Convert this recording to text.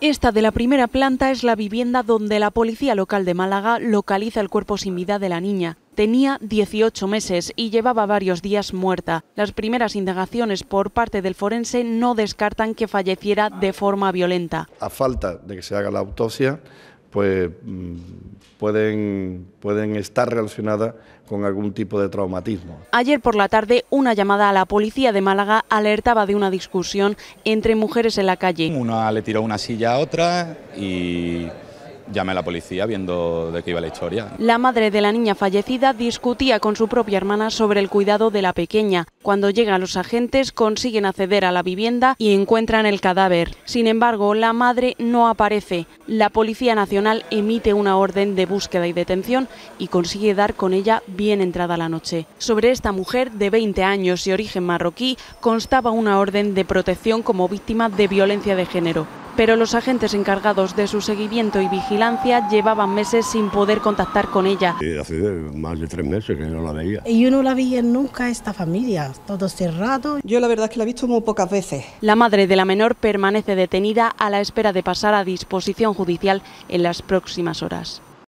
Esta de la primera planta es la vivienda donde la policía local de Málaga localiza el cuerpo sin vida de la niña. Tenía 18 meses y llevaba varios días muerta. Las primeras indagaciones por parte del forense no descartan que falleciera de forma violenta. A falta de que se haga la autopsia, pues mm, pueden, pueden estar relacionadas con algún tipo de traumatismo. Ayer por la tarde, una llamada a la policía de Málaga alertaba de una discusión entre mujeres en la calle. Una le tiró una silla a otra y llamé a la policía viendo de qué iba la historia. La madre de la niña fallecida discutía con su propia hermana sobre el cuidado de la pequeña. Cuando llegan los agentes consiguen acceder a la vivienda y encuentran el cadáver. Sin embargo, la madre no aparece. La Policía Nacional emite una orden de búsqueda y detención y consigue dar con ella bien entrada la noche. Sobre esta mujer de 20 años y origen marroquí constaba una orden de protección como víctima de violencia de género pero los agentes encargados de su seguimiento y vigilancia llevaban meses sin poder contactar con ella. Eh, hace más de tres meses que no la veía. Y yo no la veía nunca esta familia, todo cerrado. Este yo la verdad es que la he visto muy pocas veces. La madre de la menor permanece detenida a la espera de pasar a disposición judicial en las próximas horas.